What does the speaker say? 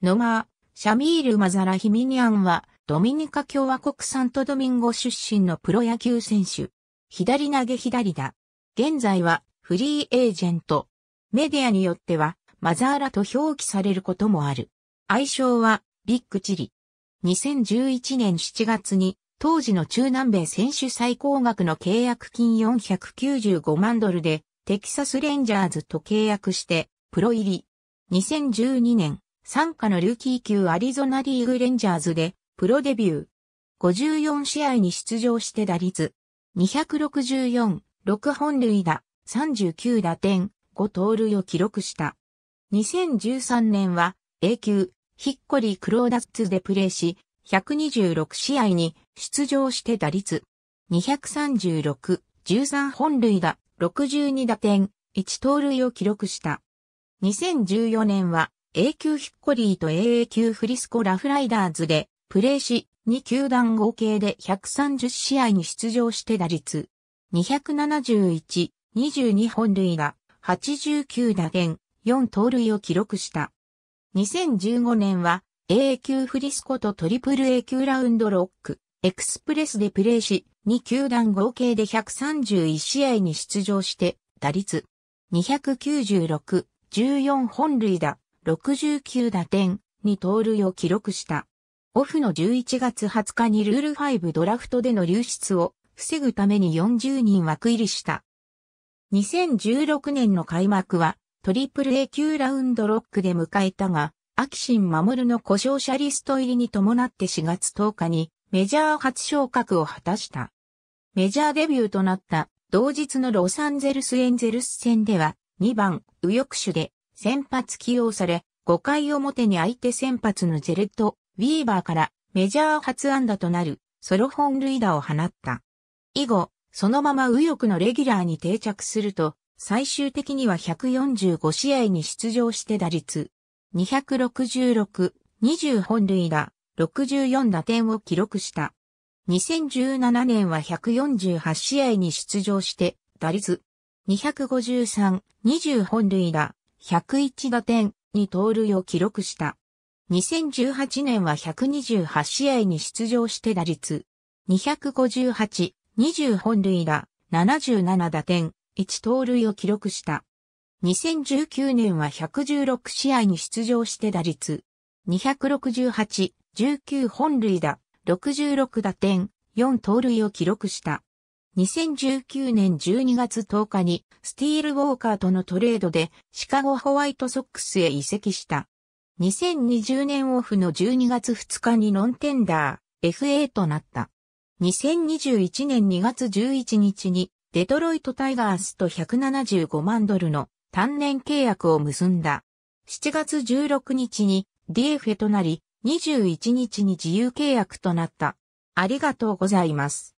ノマー、シャミール・マザラヒミニアンは、ドミニカ共和国サントドミンゴ出身のプロ野球選手。左投げ左だ。現在は、フリーエージェント。メディアによっては、マザーラと表記されることもある。愛称は、ビッグチリ。2011年7月に、当時の中南米選手最高額の契約金495万ドルで、テキサスレンジャーズと契約して、プロ入り。2012年、参加のルーキー級アリゾナリーグレンジャーズでプロデビュー。54試合に出場して打率264、6本塁打、39打点、5盗塁を記録した。2013年は A 級、ヒッコリー・クローダッツでプレーし、126試合に出場して打率236、13本塁打、62打点、1盗塁を記録した。2014年は A 級ヒッコリーと AA 級フリスコラフライダーズでプレーし、2球団合計で130試合に出場して打率271、22本塁打、89打点、4盗塁を記録した。2015年は AA 級フリスコとトリプル A 級ラウンドロック、エクスプレスでプレーし、2球団合計で131試合に出場して、打率296、14本塁打、69打点、2盗塁を記録した。オフの11月20日にルール5ドラフトでの流出を防ぐために40人枠入りした。2016年の開幕はトリプル A 級ラウンドロックで迎えたが、アキシン守の故障者リスト入りに伴って4月10日にメジャー初昇格を果たした。メジャーデビューとなった同日のロサンゼルスエンゼルス戦では2番右翼手で先発起用され、5回表に相手先発のジェレット・ウィーバーからメジャー初安打となるソロ本塁打を放った。以後、そのまま右翼のレギュラーに定着すると、最終的には145試合に出場して打率266、20本塁打、64打点を記録した。2017年は148試合に出場して、打率253、20本塁打、101打点、2盗塁を記録した。2018年は128試合に出場して打率、258、20本塁打、77打点、1盗塁を記録した。2019年は116試合に出場して打率、268、19本塁打、66打点、4盗塁を記録した。2019年12月10日にスティール・ウォーカーとのトレードでシカゴホワイトソックスへ移籍した。2020年オフの12月2日にノンテンダー FA となった。2021年2月11日にデトロイトタイガースと175万ドルの単年契約を結んだ。7月16日に DFA となり、21日に自由契約となった。ありがとうございます。